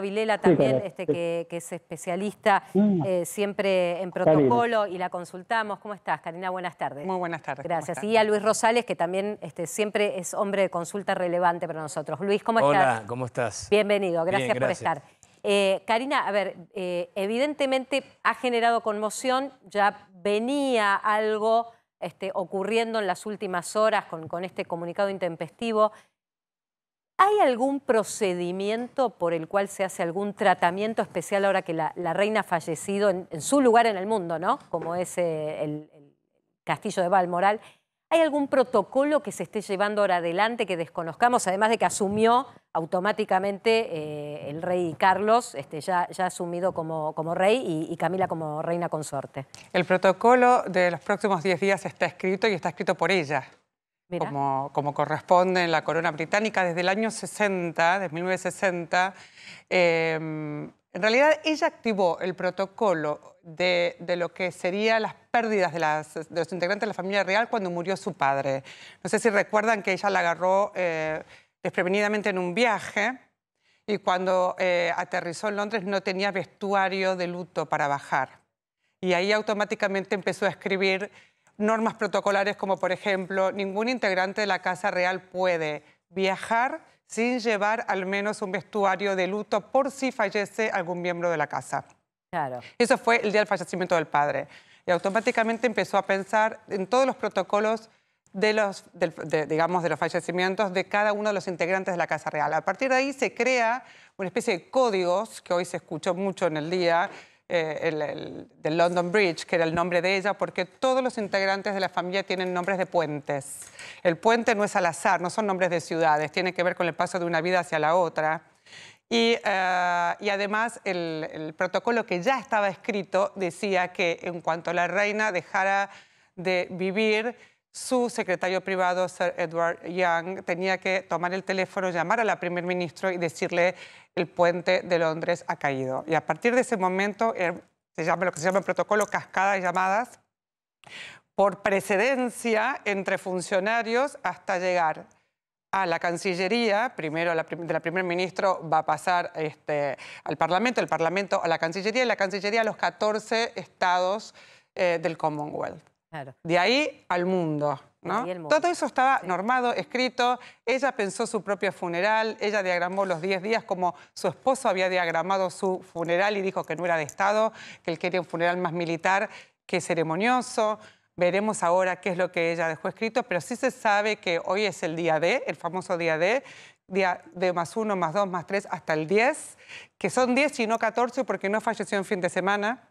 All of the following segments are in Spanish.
Vilela también, este, que, es especialista mm. eh, siempre en protocolo y la consultamos. ¿Cómo estás, Karina? Buenas tardes. Muy buenas tardes. Gracias. Y a Luis Rosales, que también este, siempre es hombre de consulta relevante para nosotros. Luis, ¿cómo estás? Hola, ¿cómo estás? Bienvenido, gracias, por estar. Eh, Karina, a ver, eh, evidentemente ha generado conmoción, ya venía algo este, ocurriendo en las últimas horas con este comunicado intempestivo. ¿Hay algún procedimiento por el cual se hace algún tratamiento especial ahora que la, reina ha fallecido en, su lugar en el mundo, ¿no? como es eh, el, castillo de Balmoral? ¿Hay algún protocolo que se esté llevando ahora adelante que desconozcamos, además de que asumió automáticamente eh, el rey Carlos, este, ya, ya asumido como, como rey y, y, Camila como reina consorte? El protocolo de los próximos 10 días está escrito y está escrito por ella como, corresponde en la corona británica, desde el año 60, desde 1960. en realidad, ella activó el protocolo de, lo que serían las pérdidas de, los integrantes de la familia real cuando murió su padre. No sé si recuerdan que ella la agarró eh, desprevenidamente en un viaje y cuando eh, aterrizó en Londres no tenía vestuario de luto para bajar. Y ahí automáticamente empezó a escribir normas protocolares como, por ejemplo, ningún integrante de la Casa Real puede viajar sin llevar al menos un vestuario de luto por si fallece algún miembro de la casa. Claro. Eso fue el día del fallecimiento del padre. Y automáticamente empezó a pensar en todos los protocolos de los, digamos, de los fallecimientos de cada uno de los integrantes de la Casa Real. A partir de ahí se crea una especie de códigos, que hoy se escuchó mucho en el día, eh, del London Bridge, que era el nombre de ella, porque todos los integrantes de la familia tienen nombres de puentes. El puente no es al azar, no son nombres de ciudades, tiene que ver con el paso de una vida hacia la otra. Y, eh, además el, protocolo que ya estaba escrito decía que en cuanto la reina dejara de vivir, su secretario privado, Sir Edward Young, tenía que tomar el teléfono, llamar a la primer ministro y decirle el puente de Londres ha caído. Y a partir de ese momento, eh, se llama lo que se llama el protocolo cascada de llamadas, por precedencia entre funcionarios hasta llegar a la Cancillería, primero la de la primer ministro va a pasar este, al Parlamento, el Parlamento a la Cancillería y la Cancillería a los 14 estados eh, del Commonwealth. De ahí al mundo. Todo eso estaba normado, escrito. Ella pensó su propio funeral, ella diagramó los 10 días como su esposo había diagramado su funeral y dijo que no era de Estado, que él quería un funeral más militar que ceremonioso. Veremos ahora qué es lo que ella dejó escrito, pero sí se sabe que hoy es el día D, el famoso día D, día de más uno, más dos, más tres, hasta el 10, que son 10 y no 14 porque no falleció en fin de semana.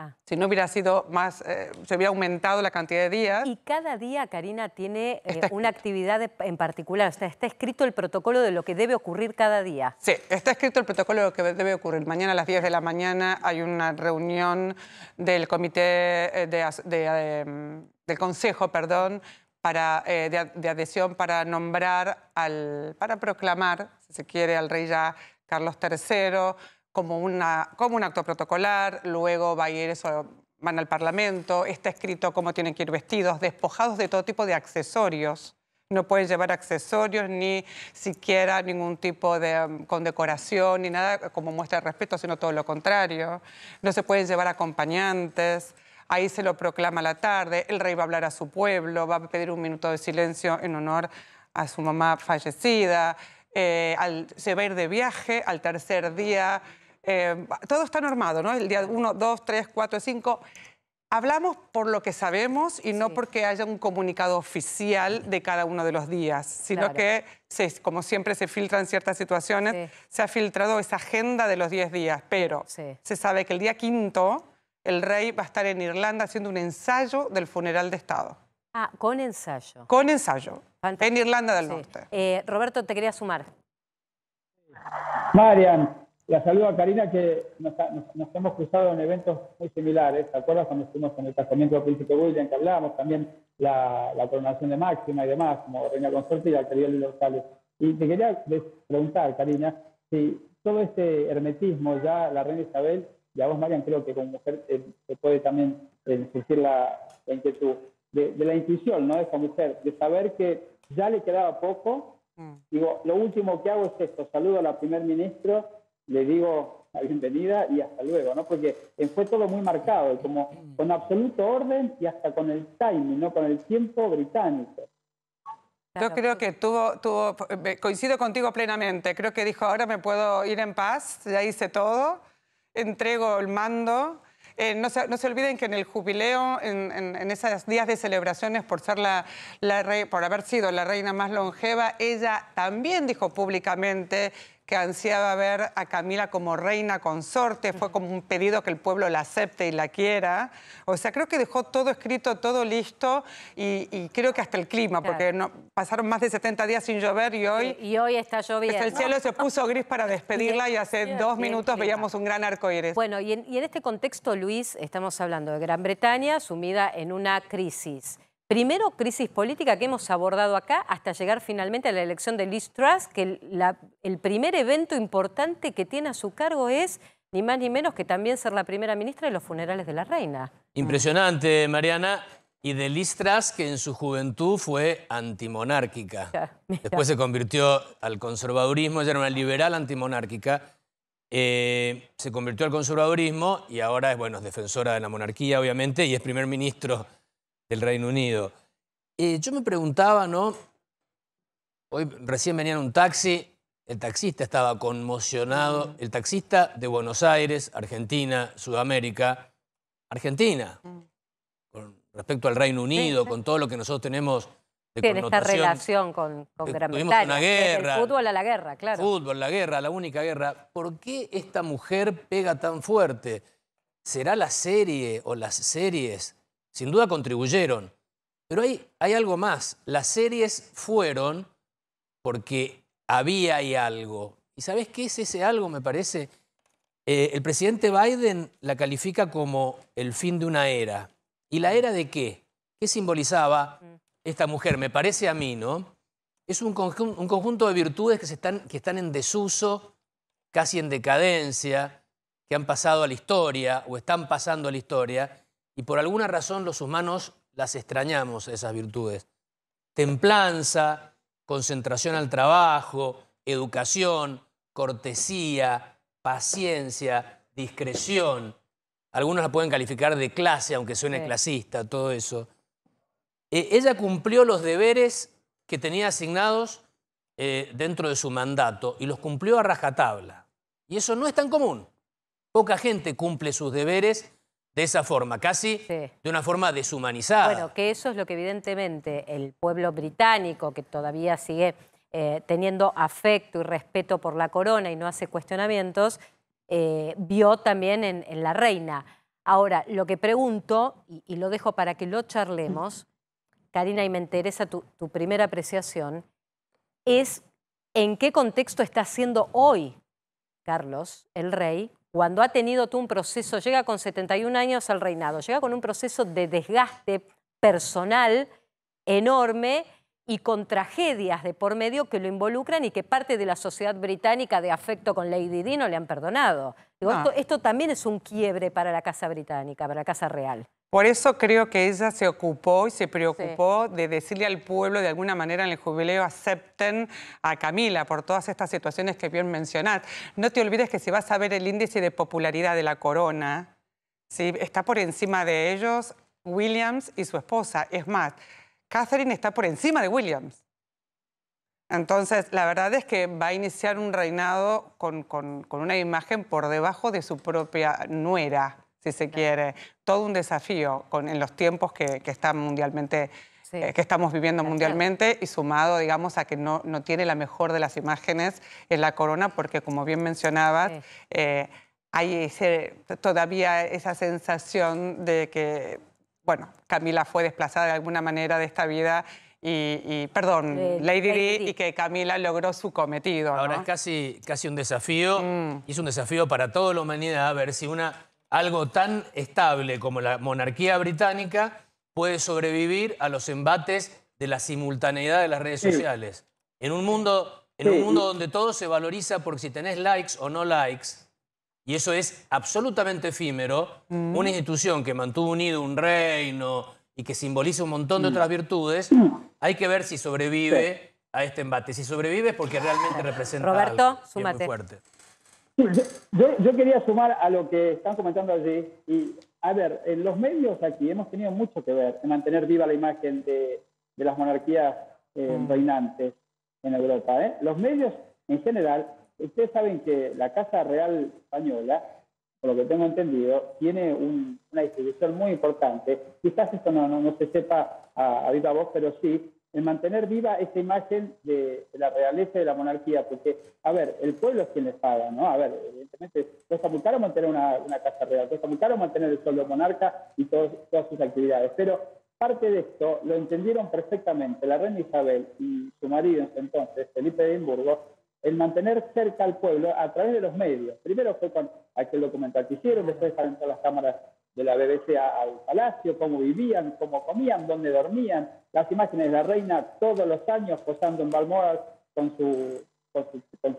Ah. Si no hubiera sido más, eh, se hubiera aumentado la cantidad de días. Y cada día, Karina, tiene eh, una actividad en particular. O sea, está escrito el protocolo de lo que debe ocurrir cada día. Sí, está escrito el protocolo de lo que debe ocurrir. Mañana a las 10 de la mañana hay una reunión del comité eh, del consejo, perdón, para, de, adhesión para nombrar al, para proclamar, si se quiere, al rey ya Carlos III como, una, como un acto protocolar, luego va a ir eso, van al Parlamento, está escrito cómo tienen que ir vestidos, despojados de todo tipo de accesorios. No pueden llevar accesorios ni siquiera ningún tipo de um, condecoración ni nada como muestra de respeto, sino todo lo contrario. No se pueden llevar acompañantes. Ahí se lo proclama la tarde. El rey va a hablar a su pueblo, va a pedir un minuto de silencio en honor a su mamá fallecida. Eh, al, se va a ir de viaje al tercer día eh, todo está normado, ¿no? El día 1, 2, 3, 4, 5. Hablamos por lo que sabemos y no porque haya un comunicado oficial de cada uno de los días, sino que, como siempre se filtran ciertas situaciones, se ha filtrado esa agenda de los 10 días, pero se sabe que el día quinto el rey va a estar en Irlanda haciendo un ensayo del funeral de Estado. Ah, con ensayo. Con ensayo, en Irlanda del Norte. Eh, Roberto, te quería sumar. Marian, la saludo a Karina, que nos, hemos cruzado en eventos muy similares. ¿Te acuerdas cuando estuvimos en el casamiento del Príncipe William, que hablábamos también la, la coronación de Máxima y demás, como reina consorte y Alteriel locales? Y te quería preguntar, Karina, si todo este hermetismo ya la reina Isabel, y a vos, Marian, creo que como mujer eh, se puede también eh, surgir la, inquietud, de, la intuición, ¿no? De esa mujer, de saber que ya le quedaba poco. Mm. Digo, lo último que hago es esto, saludo a la primer ministro le digo la bienvenida y hasta luego, ¿no? Porque fue todo muy marcado, como con absoluto orden y hasta con el timing, ¿no? Con el tiempo británico. Yo creo que tuvo, tuvo, coincido contigo plenamente, creo que dijo, ahora me puedo ir en paz, ya hice todo, entrego el mando. Eh, no, se, no, se, olviden que en el jubileo, en, en, esos días de celebraciones por, ser la, por haber sido la reina más longeva, ella también dijo públicamente que ansiaba ver a Camila como reina consorte, fue como un pedido que el pueblo la acepte y la quiera. O sea, creo que dejó todo escrito, todo listo y, creo que hasta el clima, porque no, pasaron más de 70 días sin llover y hoy... Y, hoy está lloviendo. el cielo se puso gris para despedirla y, hace dos minutos veíamos un gran arco iris. Bueno, y en este contexto, Luis, estamos hablando de Gran Bretaña sumida en una crisis. Primero, crisis política que hemos abordado acá hasta llegar finalmente a la elección de Liz Truss, que el, primer evento importante que tiene a su cargo es ni más ni menos que también ser la primera ministra de los funerales de la reina. Impresionante, Mariana. Y de Liz Truss, que en su juventud fue antimonárquica. Después se convirtió al conservadurismo, ella era una liberal antimonárquica. Eh, se convirtió al conservadurismo y ahora es, bueno, es defensora de la monarquía, obviamente, y es primer ministro del Reino Unido. Eh, yo me preguntaba, ¿no? Hoy recién venía un taxi, el taxista estaba conmocionado, el taxista de Buenos Aires, Argentina, Sudamérica, Argentina, mm. con respecto al Reino Unido, con todo lo que nosotros tenemos de Tiene esta relación con, con eh, Gran Tuvimos una guerra. fútbol a la guerra, claro. Fútbol, la guerra, la única guerra. ¿Por qué esta mujer pega tan fuerte? ¿Será la serie o las series sin duda contribuyeron. Pero hay, algo más. Las series fueron porque había y algo. ¿Y sabes qué es ese algo, me parece? Eh, el presidente Biden la califica como el fin de una era. ¿Y la era de qué? ¿Qué simbolizaba esta mujer? Me parece a mí, ¿no? Es un, conjunto de virtudes que están en desuso, casi en decadencia, que han pasado a la historia o están pasando a la historia y por alguna razón los humanos las extrañamos, esas virtudes. Templanza, concentración al trabajo, educación, cortesía, paciencia, discreción. Algunos la pueden calificar de clase, aunque suene clasista, todo eso. Eh, ella cumplió los deberes que tenía asignados eh, dentro de su mandato y los cumplió a rajatabla. Y eso no es tan común. Poca gente cumple sus deberes de esa forma, casi de una forma deshumanizada. Bueno, que eso es lo que evidentemente el pueblo británico, que todavía sigue eh, teniendo afecto y respeto por la corona y no hace cuestionamientos, eh, vio también en, la reina. Ahora, lo que pregunto, y, lo dejo para que lo charlemos, Karina, y me interesa tu, tu primera apreciación, es en qué contexto está siendo hoy Carlos, el rey, cuando ha tenido tú un proceso, llega con 71 años al reinado, llega con un proceso de desgaste personal enorme y con tragedias de por medio que lo involucran y que parte de la sociedad británica de afecto con Lady Di no le han perdonado. esto también es un quiebre para la Casa Británica, para la Casa Real. Por eso creo que ella se ocupó y se preocupó de decirle al pueblo de alguna manera en el jubileo acepten a Camila por todas estas situaciones que bien mencionar. No te olvides que si vas a ver el índice de popularidad de la corona, ¿sí? está por encima de ellos Williams y su esposa. Es más, Catherine está por encima de Williams. Entonces, la verdad es que va a iniciar un reinado con una imagen por debajo de su propia nuera si se quiere. Todo un desafío con, en los tiempos que, están mundialmente eh, que estamos viviendo mundialmente y sumado, digamos, a que no, no tiene la mejor de las imágenes en la corona, porque como bien mencionabas, eh, hay todavía esa sensación de que, bueno, Camila fue desplazada de alguna manera de esta vida. Y, perdón, Lady, y que Camila logró su cometido. Ahora es casi, casi un desafío, mm. y es un desafío para toda la humanidad, a ver si una algo tan estable como la monarquía británica puede sobrevivir a los embates de la simultaneidad de las redes sociales. En un mundo, en un mundo donde todo se valoriza por si tenés likes o no likes, y eso es absolutamente efímero, mm. una institución que mantuvo unido un reino y que simboliza un montón de mm. otras virtudes, mm. hay que ver si sobrevive a este embate. Si sobrevive es porque realmente representa Roberto, algo, muy fuerte. Yo, quería sumar a lo que están comentando allí. Y, a ver, en los medios aquí hemos tenido mucho que ver en mantener viva la imagen de, de las monarquías eh, mm. reinantes en Europa. ¿eh? Los medios en general, ustedes saben que la Casa Real Española, por lo que tengo entendido, tiene una distribución muy importante. Quizás esto no, no, no se sepa a, a viva voz, pero sí, en mantener viva esa imagen de, la realeza y de la monarquía, porque, a ver, el pueblo es quien les paga, ¿no? A ver, evidentemente cuesta muy caro mantener una, casa real, cuesta muy caro mantener el sueldo monarca y todas sus actividades, pero parte de esto lo entendieron perfectamente la reina Isabel y su marido en entonces, Felipe de Edimburgo, el mantener cerca al pueblo a través de los medios. Primero fue con aquel documental que hicieron, después salen todas las cámaras de la BBC al palacio, cómo vivían, cómo comían, dónde dormían, las imágenes de la reina todos los años posando en Balmoral con su, con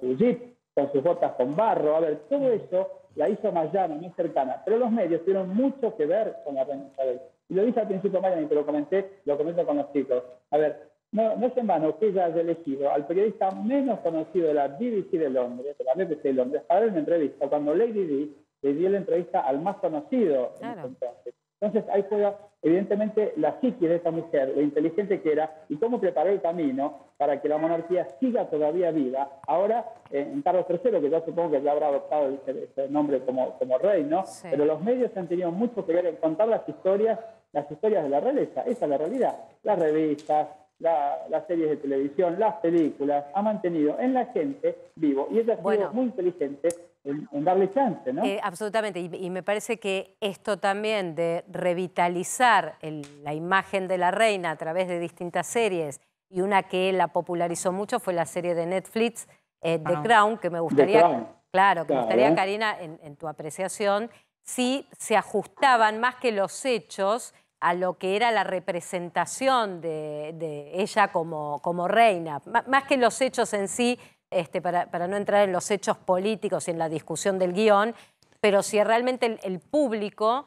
su, jeep, con sus botas con barro, a ver, todo eso la hizo Mayano, muy cercana, pero los medios tuvieron mucho que ver con la reina Isabel. Y lo dije al principio, Mariano, y lo comenté, lo comento con los chicos. A ver, no, no es en vano que ella haya elegido al periodista menos conocido de la BBC de Londres, de la BBC de Londres, para dar una entrevista cuando Lady Di le dio la entrevista al más conocido entonces. Entonces ahí juega evidentemente la psique de esta mujer, lo inteligente que era y cómo preparó el camino para que la monarquía siga todavía viva. Ahora, eh, en Carlos III, que yo supongo que ya habrá adoptado ese, nombre como, como rey, ¿no? Pero los medios han tenido mucho que ver en contar las historias, las historias de la realeza, esa es la realidad. Las revistas, la, las series de televisión, las películas, ha mantenido en la gente vivo y ella ha sido muy inteligente en, darle chance, ¿no? Eh, absolutamente, y, me parece que esto también de revitalizar la imagen de la reina a través de distintas series, y una que la popularizó mucho fue la serie de Netflix, eh, The ah. Crown, que me gustaría, claro, que me gustaría, Karina, en, tu apreciación, si se ajustaban más que los hechos a lo que era la representación de, ella como, como reina, más que los hechos en sí este, para, no entrar en los hechos políticos y en la discusión del guión, pero si realmente el, público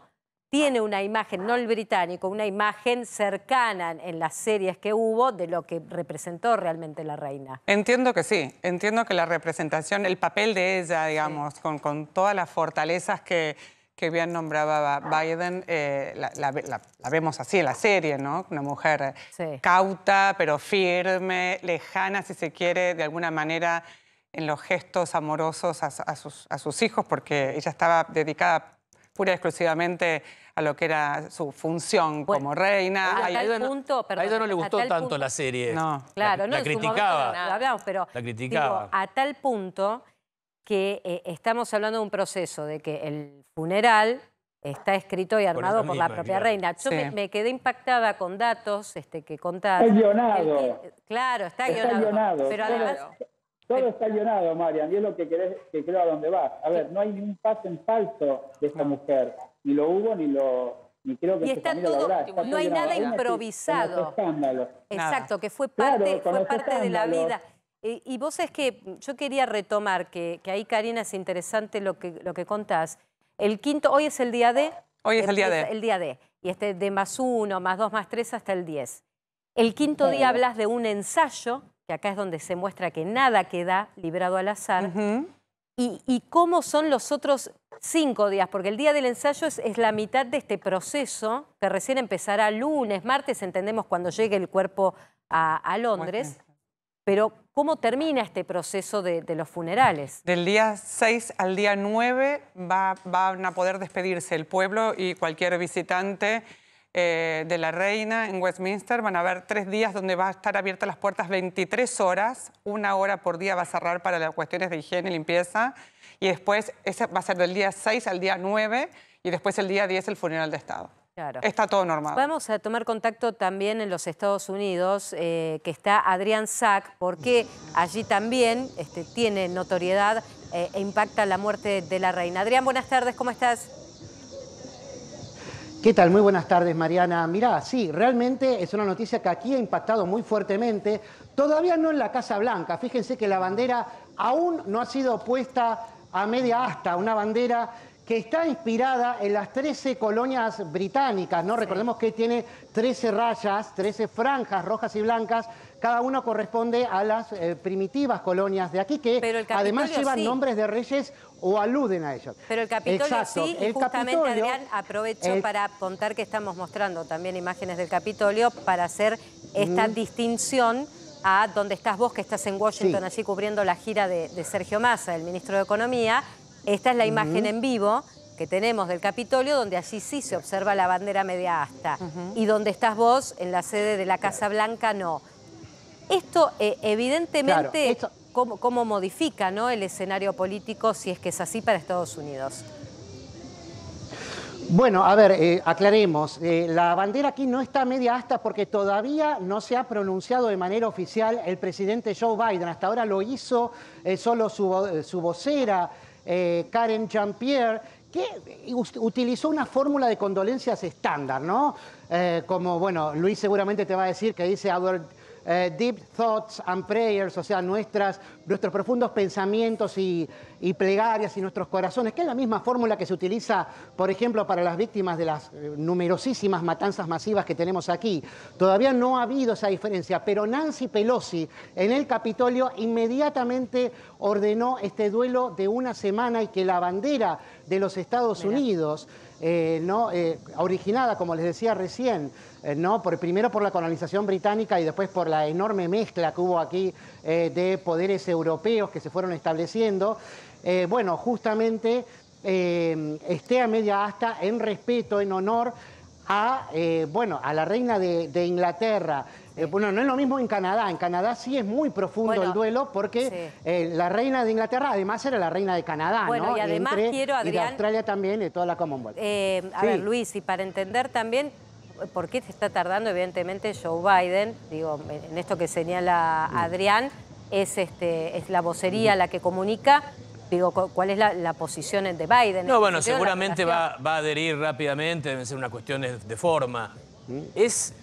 tiene una imagen, no el británico, una imagen cercana en las series que hubo de lo que representó realmente la reina. Entiendo que sí, entiendo que la representación, el papel de ella, digamos, con, con todas las fortalezas que que bien nombraba Biden, eh, la, vemos así en la serie, ¿no? Una mujer cauta, pero firme, lejana, si se quiere, de alguna manera en los gestos amorosos a, sus, hijos, porque ella estaba dedicada pura y exclusivamente a lo que era su función como reina. a, tal punto, no, a ella no le gustó tanto la serie. No. Claro, la, criticaba. pero la criticaba. a tal punto que eh, estamos hablando de un proceso, de que el funeral está escrito y armado por, la propia reina. Yo me, quedé impactada con datos este, que contaron Está guionado. Eh, eh, claro, está, guionado, todo, está guionado, Marian, y es lo que, querés, que creo a dónde va A ver, no hay ningún paso en falso de esta mujer. Ni lo hubo, ni lo, Ni creo que y está todo, no hay nada improvisado. Exacto, que fue parte, fue parte de la vida. Eh, y vos es que yo quería retomar, que, que, ahí Karina es interesante lo que, lo contás. El quinto, hoy es el día de. Hoy es el, día de. El día D. Y este de más uno, más dos, más tres, hasta el diez. El quinto día hablas de un ensayo, que acá es donde se muestra que nada queda librado al azar. y, cómo son los otros cinco días, porque el día del ensayo es, la mitad de este proceso, que recién empezará lunes, martes, entendemos cuando llegue el cuerpo a, Londres pero ¿cómo termina este proceso de, los funerales? Del día 6 al día 9 van a poder despedirse el pueblo y cualquier visitante eh, de la reina en Westminster. Van a haber tres días donde va a estar abiertas las puertas 23 horas, una hora por día va a cerrar para las cuestiones de higiene y limpieza. Y después ese va a ser del día 6 al día 9 y después el día 10 el funeral de Estado. Está todo normal. Vamos a tomar contacto también en los Estados Unidos, eh, que está Adrián Sack, porque allí también este, tiene notoriedad eh, e impacta la muerte de la reina. Adrián, buenas tardes, ¿cómo estás? ¿Qué tal? Muy buenas tardes, Mariana. Mirá, sí, realmente es una noticia que aquí ha impactado muy fuertemente, todavía no en la Casa Blanca. Fíjense que la bandera aún no ha sido puesta a media asta, una bandera que está inspirada en las 13 colonias británicas, ¿no? Recordemos que tiene 13 rayas, 13 franjas rojas y blancas, cada una corresponde a las eh, primitivas colonias de aquí, que además llevan nombres de reyes o aluden a ellos. Pero el Capitolio sí, el justamente Adrián aprovechó para contar que estamos mostrando también imágenes del Capitolio para hacer esta distinción a donde estás vos, que estás en Washington, allí cubriendo la gira de, de Sergio Massa, el ministro de Economía, esta es la imagen en vivo que tenemos del Capitolio, donde allí sí se observa la bandera media asta. Y donde estás vos, en la sede de la Casa Blanca, no. Esto eh, evidentemente, Cómo, modifica ¿no? el escenario político si es que es así para Estados Unidos? Bueno, a ver, eh, aclaremos. Eh, la bandera aquí no está media asta porque todavía no se ha pronunciado de manera oficial el presidente Joe Biden. Hasta ahora lo hizo solo su, su vocera eh, Karen Jean-Pierre, que utilizó una fórmula de condolencias estándar, ¿no? Eh, como, bueno, Luis seguramente te va a decir que dice Our eh, Deep Thoughts and Prayers, o sea, nuestras nuestros profundos pensamientos y, plegarias y nuestros corazones, que es la misma fórmula que se utiliza, por ejemplo, para las víctimas de las eh, numerosísimas matanzas masivas que tenemos aquí. Todavía no ha habido esa diferencia, pero Nancy Pelosi en el Capitolio inmediatamente ordenó este duelo de una semana y que la bandera de los Estados Unidos eh, ¿no? Eh, originada, como les decía recién, ¿no? por, primero por la colonización británica y después por la enorme mezcla que hubo aquí de poderes europeos europeos que se fueron estableciendo, eh, bueno, justamente eh, esté a media asta en respeto, en honor a, eh, bueno, a la reina de, Inglaterra. bueno, no es lo mismo en Canadá. En Canadá sí es muy profundo el duelo porque la reina de Inglaterra además era la reina de Canadá, bueno, Y además quiero, Adrián, y de Australia también, de toda la Commonwealth. a ver, Luis, y para entender también por qué se está tardando, evidentemente, Joe Biden, digo, en esto que señala Adrián, este, es, la vocería la que comunica. Digo, ¿cuál es la, posición de Biden? No, bueno, seguramente va, a adherir rápidamente, deben ser una cuestión de, forma. Es,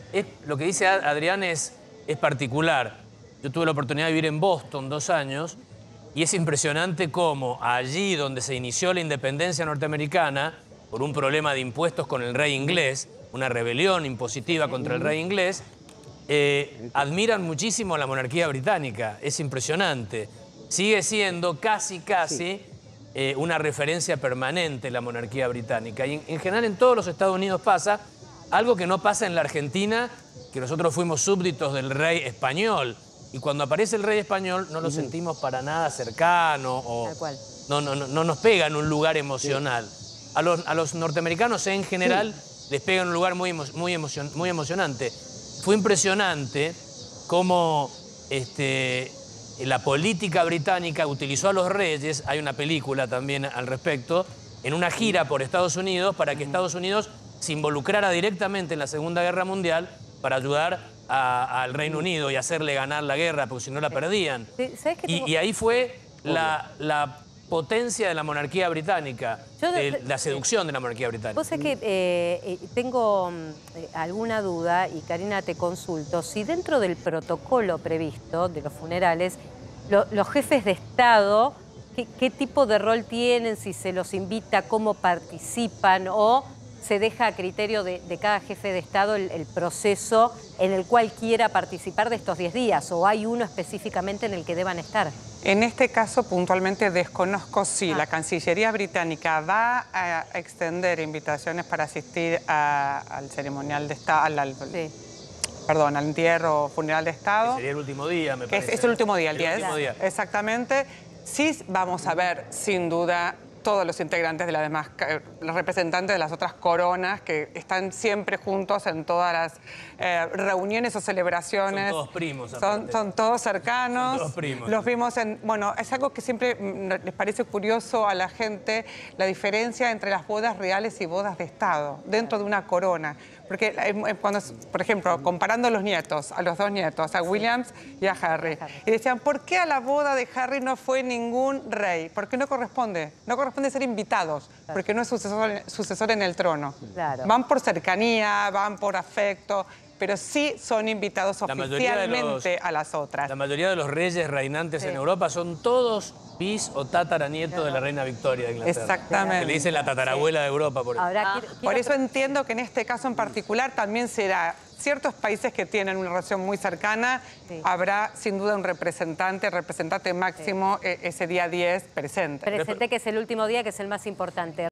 lo que dice Adrián es particular. Yo tuve la oportunidad de vivir en Boston dos años y es impresionante cómo allí donde se inició la independencia norteamericana, por un problema de impuestos con el rey inglés, una rebelión impositiva contra el rey inglés, eh, admiran muchísimo la monarquía británica, es impresionante. Sigue siendo casi, casi eh, una referencia permanente la monarquía británica. Y en, general en todos los Estados Unidos pasa algo que no pasa en la Argentina, que nosotros fuimos súbditos del rey español. Y cuando aparece el rey español no lo sentimos para nada cercano o No, nos pega en un lugar emocional. A, los, norteamericanos en general les pega en un lugar muy, muy emocionante fue impresionante cómo este, la política británica utilizó a los reyes, hay una película también al respecto, en una gira por Estados Unidos para que Estados Unidos se involucrara directamente en la Segunda Guerra Mundial para ayudar al Reino Unido y hacerle ganar la guerra, porque si no la perdían. y, ahí fue la potencia de la monarquía británica, de, la seducción de la monarquía británica. Vos es que eh, eh, tengo mm, eh, alguna duda y Karina te consulto, si dentro del protocolo previsto de los funerales, los jefes de Estado, ¿qué, tipo de rol tienen? Si se los invita, cómo participan o se deja a criterio de, cada jefe de Estado el, el, proceso en el cual quiera participar de estos 10 días o hay uno específicamente en el que deban estar? En este caso, puntualmente, desconozco si ah. la Cancillería Británica va a extender invitaciones para asistir al ceremonial de Estado, al, al entierro funeral de Estado. sería el último día, me parece. Es, el último día, el, el 10. Día. Exactamente. Sí vamos a ver, sin duda, todos los integrantes de las demás, eh, los representantes de las otras coronas que están siempre juntos en todas las eh, reuniones o celebraciones. Son todos primos. Son, todos cercanos. Son primos. Los vimos en, bueno, es algo que siempre mm, les parece curioso a la gente, la diferencia entre las bodas reales y bodas de Estado, dentro de una corona. Porque eh, eh, cuando, por ejemplo, comparando a los nietos, a los dos nietos, a Williams y a Harry, y decían, ¿por qué a la boda de Harry no fue ningún rey? Porque no corresponde? No corresponde ser invitados, porque no es sucesor, sucesor en el trono. Van por cercanía, van por afecto, pero sí son invitados oficialmente a las otras. La mayoría de los reyes reinantes en Europa son todos bis o tataranietos de la reina Victoria de Inglaterra. Exactamente. Que le dice la tatarabuela de Europa. Por eso. Ah, por eso entiendo que en este caso en particular también será ciertos países que tienen una relación muy cercana, habrá sin duda un representante, representante máximo eh, ese día 10 presente. Presente que es el último día, que es el más importante.